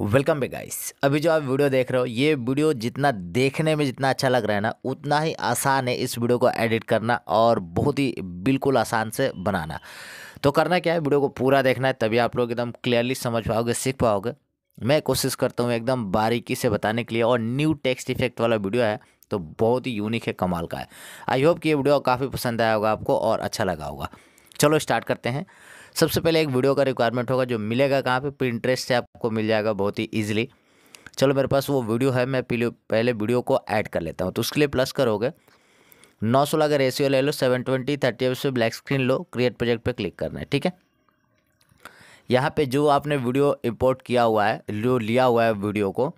welcome बे guys अभी जो आप वीडियो देख रहे हो ये वीडियो जितना देखने में जितना अच्छा लग रहा है ना उतना ही आसान है इस वीडियो को एडिट करना और बहुत ही बिल्कुल आसान से बनाना तो करना क्या है वीडियो को पूरा देखना है तभी आप लोग एकदम क्लियरली समझ पाओगे सीख पाओगे मैं कोशिश करता हूँ एकदम बारीकी से बताने के लिए और न्यू टेक्स्ट इफेक्ट वाला वीडियो है तो बहुत ही यूनिक है कमाल का है आई होप कि ये वीडियो काफ़ी पसंद आया होगा आपको और अच्छा लगा होगा चलो स्टार्ट करते हैं सबसे पहले एक वीडियो का रिक्वायरमेंट होगा जो मिलेगा कहाँ पे प्रिंटरेस्ट से आपको मिल जाएगा बहुत ही ईजिली चलो मेरे पास वो वीडियो है मैं पहले वीडियो को ऐड कर लेता हूँ तो उसके लिए प्लस करोगे नौ सोलह का रेशियो ले लो seven twenty thirty F black screen लो क्रिएट प्रोजेक्ट पे क्लिक करना है ठीक है यहाँ पे जो आपने वीडियो इम्पोर्ट किया हुआ है जो लिया हुआ है वीडियो को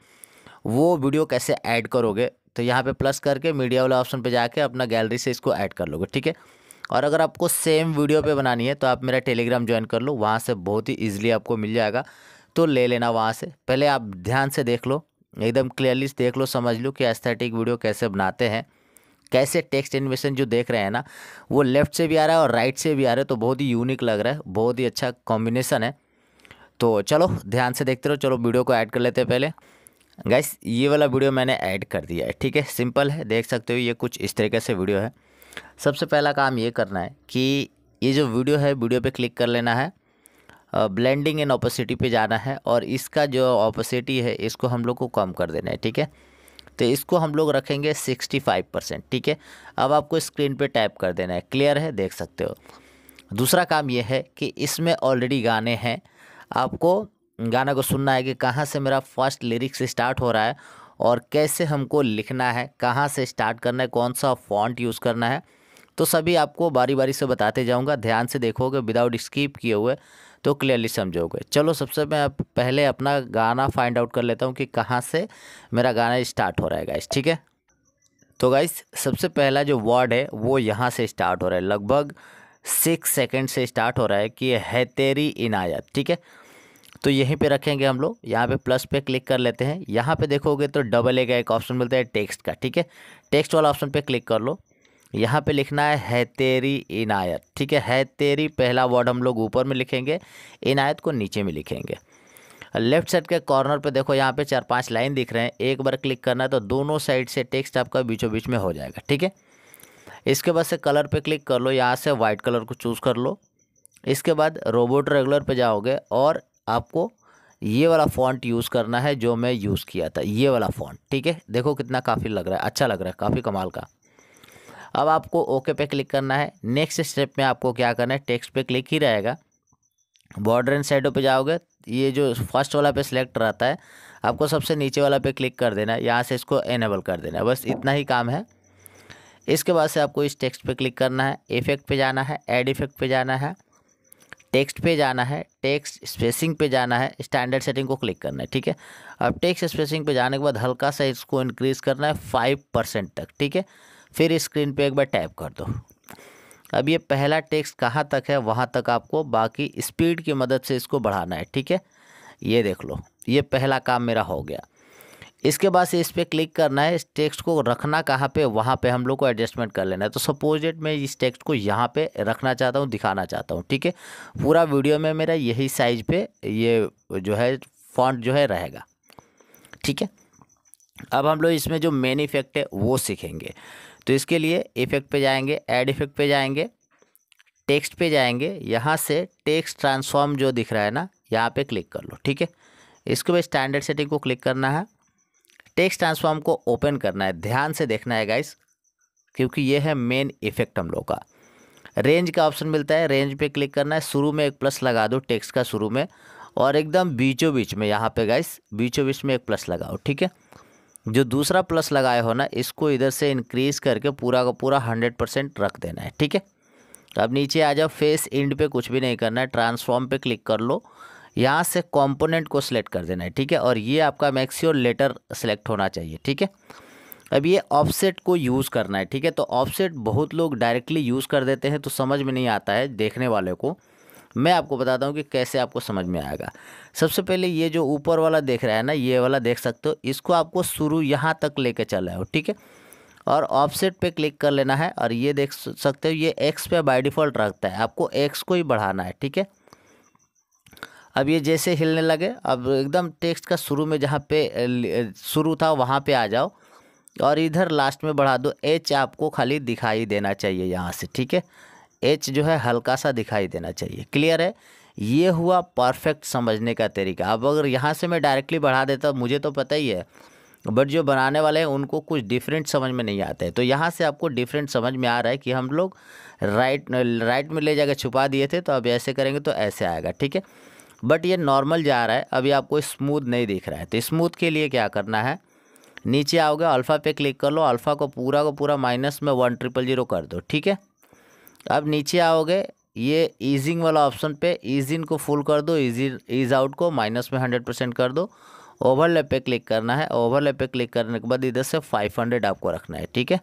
वो वीडियो कैसे ऐड करोगे तो यहाँ पे प्लस करके मीडिया वाला ऑप्शन पे जाके अपना गैलरी से इसको ऐड कर लोगे ठीक है और अगर आपको सेम वीडियो पे बनानी है तो आप मेरा टेलीग्राम ज्वाइन कर लो वहाँ से बहुत ही ईजिली आपको मिल जाएगा तो ले लेना वहाँ से पहले आप ध्यान से देख लो एकदम क्लियरली देख लो समझ लो कि एस्थेटिक वीडियो कैसे बनाते हैं कैसे टेक्स्ट एनिमेशन जो देख रहे हैं ना वो लेफ्ट से भी आ रहा है और राइट से भी आ रहा है तो बहुत ही यूनिक लग रहा है बहुत ही अच्छा कॉम्बिनेसन है तो चलो ध्यान से देखते रहो चलो वीडियो को ऐड कर लेते हैं पहले गैस ये वाला वीडियो मैंने ऐड कर दिया है ठीक है सिंपल है देख सकते हो ये कुछ इस तरीके से वीडियो है सबसे पहला काम ये करना है कि ये जो वीडियो है वीडियो पे क्लिक कर लेना है ब्लेंडिंग एंड ऑपोसिटी पे जाना है और इसका जो ऑपोसिटी है इसको हम लोग को कम कर देना है ठीक है तो इसको हम लोग रखेंगे सिक्सटी फाइव परसेंट ठीक है अब आपको स्क्रीन पे टाइप कर देना है क्लियर है देख सकते हो दूसरा काम यह है कि इसमें ऑलरेडी गाने हैं आपको गाना को सुनना है कि कहाँ से मेरा फर्स्ट लिरिक्स स्टार्ट हो रहा है और कैसे हमको लिखना है कहाँ से स्टार्ट करना है कौन सा फॉन्ट यूज़ करना है तो सभी आपको बारी बारी से बताते जाऊँगा ध्यान से देखोगे विदाउट स्कीप किए हुए तो क्लियरली समझोगे चलो सबसे मैं आप पहले अपना गाना फाइंड आउट कर लेता हूँ कि कहाँ से मेरा गाना स्टार्ट हो रहा है गाइस ठीक है तो गाइस सबसे पहला जो वर्ड है वो यहाँ से स्टार्ट हो रहा है लगभग सिक्स सेकेंड से स्टार्ट हो रहा है कि है तेरी इनायत ठीक है तो यहीं पे रखेंगे हम लोग यहाँ पे प्लस पे क्लिक कर लेते हैं यहाँ पे देखोगे तो डबल ए का एक ऑप्शन मिलता है टेक्स्ट का ठीक है टेक्स्ट वाला ऑप्शन पे क्लिक कर लो यहाँ पे लिखना है है तेरी इनायत ठीक है है तेरी पहला वर्ड हम लोग ऊपर में लिखेंगे इनायत को नीचे में लिखेंगे लेफ्ट साइड के कॉर्नर पे देखो यहाँ पे चार पांच लाइन दिख रहे हैं एक बार क्लिक करना है तो दोनों साइड से टेक्स्ट आपका बीचों बीच में हो जाएगा ठीक है इसके बाद से कलर पे क्लिक कर लो यहाँ से वाइट कलर को चूज़ कर लो इसके बाद रोबोट रेगुलर पे जाओगे और आपको ये वाला फॉन्ट यूज़ करना है जो मैं यूज़ किया था ये वाला फॉन्ट ठीक है देखो कितना काफ़ी लग रहा है अच्छा लग रहा है काफ़ी कमाल का अब आपको ओके पे क्लिक करना है नेक्स्ट स्टेप में आपको क्या करना है टेक्स्ट पे क्लिक ही रहेगा बॉर्डर एंड साइडों पे जाओगे ये जो फर्स्ट वाला पे सिलेक्ट रहता है आपको सबसे नीचे वाला पे क्लिक कर देना है यहाँ से इसको एनेबल कर देना है बस इतना ही काम है इसके बाद से आपको इस टेक्स्ट पे क्लिक करना है इफेक्ट पे जाना है एड इफेक्ट पे जाना है टेक्स्ट पे जाना है टेक्स्ट स्पेसिंग पे जाना है स्टैंडर्ड सेटिंग को क्लिक करना है ठीक है अब टेक्स्ट स्पेसिंग पे जाने के बाद हल्का सा इसको इंक्रीज़ करना है फाइव परसेंट तक ठीक है फिर स्क्रीन पे एक बार टैप कर दो अब ये पहला टेक्स्ट कहाँ तक है वहाँ तक आपको बाकी स्पीड की मदद से इसको बढ़ाना है ठीक है ये देख लो ये पहला काम मेरा हो गया इसके बाद से इस पर क्लिक करना है इस टेक्स्ट को रखना कहाँ पे वहाँ पे हम लोग को एडजस्टमेंट कर लेना है तो सपोजिट मैं इस टेक्स्ट को यहाँ पे रखना चाहता हूँ दिखाना चाहता हूँ ठीक है पूरा वीडियो में मेरा यही साइज पे ये जो है फॉन्ट जो है रहेगा ठीक है अब हम लोग इसमें जो मेन इफेक्ट है वो सीखेंगे तो इसके लिए इफेक्ट पर जाएंगे एड इफेक्ट पे जाएंगे टेक्स्ट पे जाएंगे यहाँ से टेक्स्ट ट्रांसफॉर्म जो दिख रहा है ना यहाँ पर क्लिक कर लो ठीक है इसके बाद स्टैंडर्ड सेटिंग को क्लिक करना है टेक्स्ट ट्रांसफॉर्म को ओपन करना है ध्यान से देखना है गाइस क्योंकि ये है मेन इफेक्ट हम लोग का रेंज का ऑप्शन मिलता है रेंज पे क्लिक करना है शुरू में एक प्लस लगा दो टेक्स्ट का शुरू में और एकदम बीचों बीच में यहाँ पे गाइस बीचों बीच में एक प्लस लगाओ ठीक है जो दूसरा प्लस लगाए हो ना इसको इधर से इंक्रीज करके पूरा का पूरा हंड्रेड परसेंट रख देना है ठीक है अब नीचे आ जाओ फेस इंड पे कुछ भी नहीं करना है ट्रांसफॉर्म पे क्लिक कर लो यहाँ से कॉम्पोनेंट को सिलेक्ट कर देना है ठीक है और ये आपका मैक्सियोर लेटर सेलेक्ट होना चाहिए ठीक है अब ये ऑफसेट को यूज़ करना है ठीक है तो ऑफसेट बहुत लोग डायरेक्टली यूज़ कर देते हैं तो समझ में नहीं आता है देखने वाले को मैं आपको बताता हूँ कि कैसे आपको समझ में आएगा सबसे पहले ये जो ऊपर वाला देख रहा है ना ये वाला देख सकते हो इसको आपको शुरू यहाँ तक ले चल रहे हो ठीक है और ऑफसेट पे क्लिक कर लेना है और ये देख सकते हो ये एक्स पे बाय डिफ़ॉल्ट रखता है आपको एक्स को ही बढ़ाना है ठीक है अब ये जैसे हिलने लगे अब एकदम टेक्स्ट का शुरू में जहाँ पे शुरू था वहाँ पे आ जाओ और इधर लास्ट में बढ़ा दो एच आपको खाली दिखाई देना चाहिए यहाँ से ठीक है एच जो है हल्का सा दिखाई देना चाहिए क्लियर है ये हुआ परफेक्ट समझने का तरीका अब अगर यहाँ से मैं डायरेक्टली बढ़ा देता मुझे तो पता ही है बट जो बनाने वाले हैं उनको कुछ डिफरेंट समझ में नहीं आता है तो यहाँ से आपको डिफरेंट समझ में आ रहा है कि हम लोग राइट राइट में ले जाकर छुपा दिए थे तो अब ऐसे करेंगे तो ऐसे आएगा ठीक है बट ये नॉर्मल जा रहा है अभी आपको स्मूथ नहीं दिख रहा है तो स्मूथ के लिए क्या करना है नीचे आओगे अल्फ़ा पे क्लिक कर लो अल्फ़ा को पूरा को पूरा माइनस में वन ट्रिपल जीरो कर दो ठीक है अब नीचे आओगे ये ईजिंग वाला ऑप्शन पे ईज इन को फुल कर दो ईज ईज आउट को माइनस में हंड्रेड परसेंट कर दो ओवरलैप पे क्लिक करना है ओवरलैप पे क्लिक करने के बाद इधर से फाइव हंड्रेड आपको रखना है ठीक है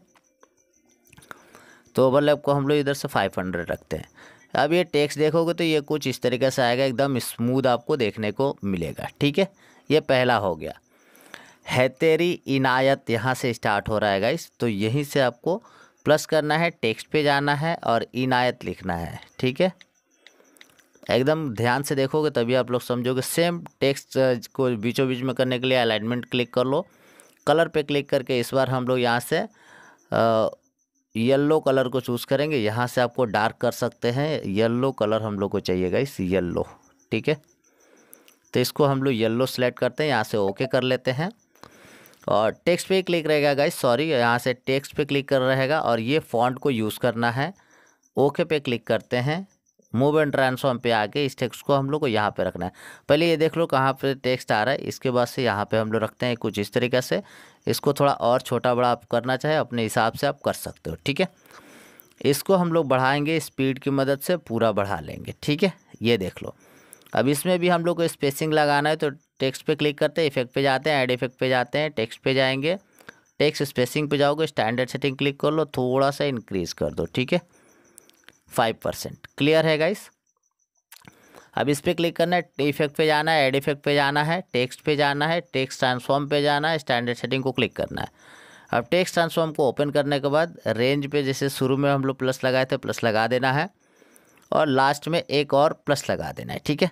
तो ओवरलेप को हम लोग इधर से फाइव हंड्रेड रखते हैं अब ये टेक्स देखोगे तो ये कुछ इस तरीके से आएगा एकदम स्मूद आपको देखने को मिलेगा ठीक है ये पहला हो गया है तेरी इनायत यहाँ से स्टार्ट हो रहा है गाइस तो यहीं से आपको प्लस करना है टेक्स्ट पे जाना है और इनायत लिखना है ठीक है एकदम ध्यान से देखोगे तभी आप लोग समझोगे सेम टेक्स्ट uh, को बीचों बीच में करने के लिए अलाइनमेंट क्लिक कर लो कलर पे क्लिक करके इस बार हम लोग यहाँ से uh, येल्लो कलर को चूज़ करेंगे यहाँ से आपको डार्क कर सकते हैं येल्लो कलर हम लोग को चाहिए इस येल्लो ठीक है तो इसको हम लोग येल्लो सेलेक्ट करते हैं यहाँ से ओके कर लेते हैं और टेक्स्ट पे क्लिक रहेगा गाइस सॉरी यहाँ से टेक्स्ट पे क्लिक कर रहेगा और ये फॉन्ट को यूज़ करना है ओके पे क्लिक करते हैं मूव एंड ट्रांसफॉर्म पे आके इस टेक्स्ट को हम लोग को यहाँ पे रखना है पहले ये देख लो कहाँ पे टेक्स्ट आ रहा है इसके बाद से यहाँ पे हम लोग रखते हैं कुछ इस तरीके से इसको थोड़ा और छोटा बड़ा आप करना चाहे अपने हिसाब से आप कर सकते हो ठीक है इसको हम लोग बढ़ाएंगे स्पीड की मदद से पूरा बढ़ा लेंगे ठीक है ये देख लो अब इसमें भी हम लोग को स्पेसिंग लगाना है तो टेक्स्ट पे क्लिक करते हैं इफेक्ट पर जाते हैं एड इफेक्ट पे जाते हैं टेक्स्ट पर जाएंगे टेक्स्ट स्पेसिंग पे जाओगे स्टैंडर्ड सेटिंग क्लिक कर लो थोड़ा सा इंक्रीज़ कर दो ठीक है फाइव परसेंट क्लियर है गाइस अब इस पर क्लिक करना है इफेक्ट पे जाना है एड इफेक्ट पे जाना है टेक्स्ट पे जाना है टेक्स्ट ट्रांसफॉर्म पे जाना है स्टैंडर्ड सेटिंग को क्लिक करना है अब टेक्स्ट ट्रांसफॉर्म को ओपन करने के बाद रेंज पे जैसे शुरू में हम लोग प्लस लगाए थे प्लस लगा देना है और लास्ट में एक और प्लस लगा देना है ठीक है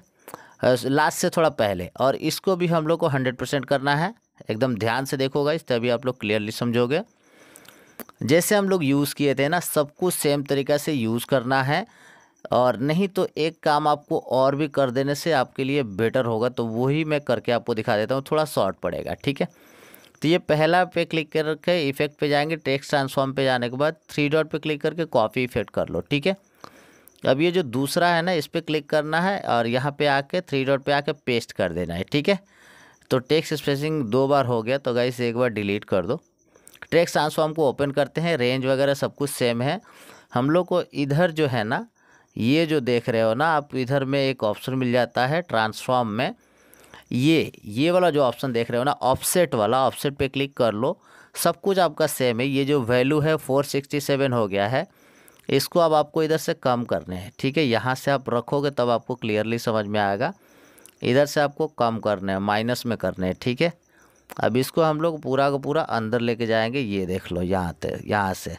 लास्ट से थोड़ा पहले और इसको भी हम लोग को हंड्रेड परसेंट करना है एकदम ध्यान से देखोगा इस तभी आप लोग क्लियरली समझोगे जैसे हम लोग यूज़ किए थे ना सब कुछ सेम तरीक़ा से यूज़ करना है और नहीं तो एक काम आपको और भी कर देने से आपके लिए बेटर होगा तो वही मैं करके आपको दिखा देता हूँ थोड़ा शॉर्ट पड़ेगा ठीक है तो ये पहला पे क्लिक करके इफेक्ट पे जाएंगे टेक्स्ट ट्रांसफॉर्म पे जाने के बाद थ्री डॉट पे क्लिक करके कॉपी इफेक्ट कर लो ठीक है अब ये जो दूसरा है ना इस पर क्लिक करना है और यहाँ पे आके थ्री डॉट पे आके पेस्ट कर देना है ठीक है तो टेक्स्ट स्पेसिंग दो बार हो गया तो गाइस एक बार डिलीट कर दो ट्रैक्स ट्रांसफॉर्म को ओपन करते हैं रेंज वगैरह सब कुछ सेम है हम लोग को इधर जो है ना ये जो देख रहे हो ना आप इधर में एक ऑप्शन मिल जाता है ट्रांसफॉर्म में ये ये वाला जो ऑप्शन देख रहे हो ना ऑफसेट वाला ऑफसेट पे क्लिक कर लो सब कुछ आपका सेम है ये जो वैल्यू है फोर सिक्सटी सेवन हो गया है इसको अब आपको इधर से कम करने हैं ठीक है यहाँ से आप रखोगे तब आपको क्लियरली समझ में आएगा इधर से आपको कम करने हैं माइनस में करने हैं ठीक है अब इसको हम लोग पूरा का पूरा अंदर लेके जाएंगे ये देख लो यहाँ तक यहाँ से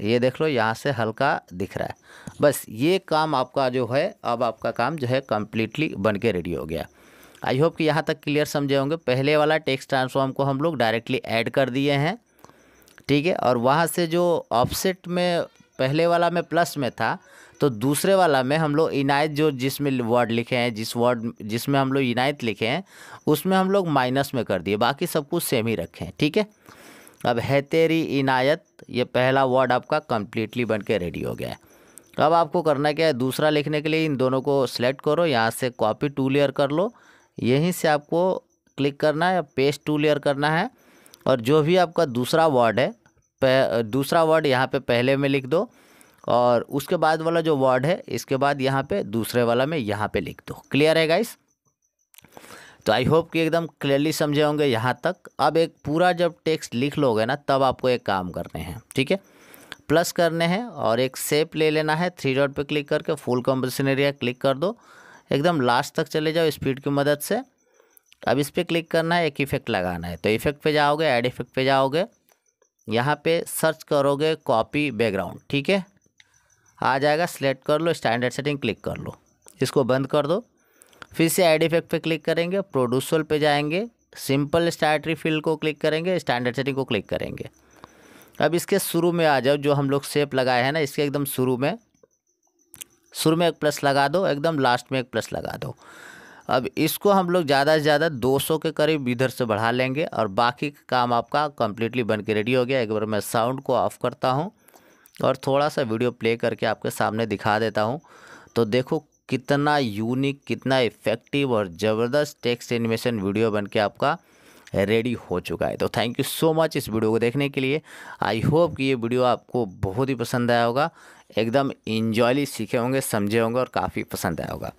ये देख लो यहाँ से हल्का दिख रहा है बस ये काम आपका जो है अब आपका काम जो है कम्प्लीटली बन के रेडी हो गया आई होप कि यहाँ तक क्लियर समझे होंगे पहले वाला टेक्स्ट ट्रांसफॉर्म को हम लोग डायरेक्टली ऐड कर दिए हैं ठीक है और वहाँ से जो ऑफसेट में पहले वाला में प्लस में था तो दूसरे वाला में हम लोग इनायत जो जिसमें वर्ड लिखे हैं जिस वर्ड जिसमें हम लोग इनायत लिखे हैं उसमें हम लोग माइनस में कर दिए बाकी सब कुछ सेम ही रखें ठीक है अब है तेरी इनायत ये पहला वर्ड आपका कम्प्लीटली बन के रेडी हो गया है अब आपको करना क्या है दूसरा लिखने के लिए इन दोनों को सिलेक्ट करो यहाँ से कॉपी टू लेयर कर लो यहीं से आपको क्लिक करना है पेस्ट टू लेयर करना है और जो भी आपका दूसरा वर्ड है दूसरा वर्ड यहाँ पे पहले में लिख दो और उसके बाद वाला जो वर्ड है इसके बाद यहाँ पे दूसरे वाला में यहाँ पे लिख दो क्लियर है गाइस तो आई होप कि एकदम क्लियरली समझे होंगे यहाँ तक अब एक पूरा जब टेक्स्ट लिख लोगे ना तब आपको एक काम करने हैं ठीक है प्लस करने हैं और एक सेप ले लेना है थ्री डॉट पे क्लिक करके फुल कॉम्पोजिशन एरिया क्लिक कर दो एकदम लास्ट तक चले जाओ स्पीड की मदद से अब इस पर क्लिक करना है एक इफ़ेक्ट लगाना है तो इफ़ेक्ट पे जाओगे ऐड इफ़ेक्ट पे जाओगे यहाँ पे सर्च करोगे कॉपी बैकग्राउंड ठीक है आ जाएगा सिलेक्ट कर लो स्टैंडर्ड सेटिंग क्लिक कर लो इसको बंद कर दो फिर से एड इफेक्ट पे क्लिक करेंगे प्रोड्यूसल पे जाएंगे सिंपल स्टार्ट रिफिल को क्लिक करेंगे स्टैंडर्ड सेटिंग को क्लिक करेंगे अब इसके शुरू में आ जाओ जो हम लोग सेप लगाए हैं ना इसके एकदम शुरू में शुरू में एक प्लस लगा दो एकदम लास्ट में एक प्लस लगा दो अब इसको हम लोग ज़्यादा से ज़्यादा 200 के करीब इधर से बढ़ा लेंगे और बाकी काम आपका कम्प्लीटली बन के रेडी हो गया एक बार मैं साउंड को ऑफ करता हूँ और थोड़ा सा वीडियो प्ले करके आपके सामने दिखा देता हूँ तो देखो कितना यूनिक कितना इफ़ेक्टिव और ज़बरदस्त टेक्स्ट एनिमेशन वीडियो बन के आपका रेडी हो चुका है तो थैंक यू सो मच इस वीडियो को देखने के लिए आई होप कि ये वीडियो आपको बहुत ही पसंद आया होगा एकदम इन्जॉयली सीखे होंगे समझे होंगे और काफ़ी पसंद आया होगा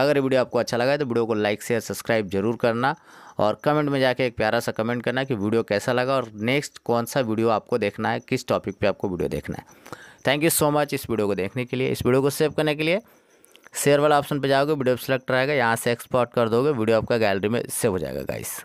अगर ये वीडियो आपको अच्छा लगा है तो वीडियो को लाइक शेयर सब्सक्राइब जरूर करना और कमेंट में जाके एक प्यारा सा कमेंट करना कि वीडियो कैसा लगा और नेक्स्ट कौन सा वीडियो आपको देखना है किस टॉपिक पे आपको वीडियो देखना है थैंक यू सो मच इस वीडियो को देखने के लिए इस वीडियो को सेव करने के लिए शेयर वाला ऑप्शन पर जाओगे वीडियो सेलेक्ट रहेगा यहाँ से एक्सपोर्ट कर दोगे वीडियो आपका गैलरी में सेव हो जाएगा गाइस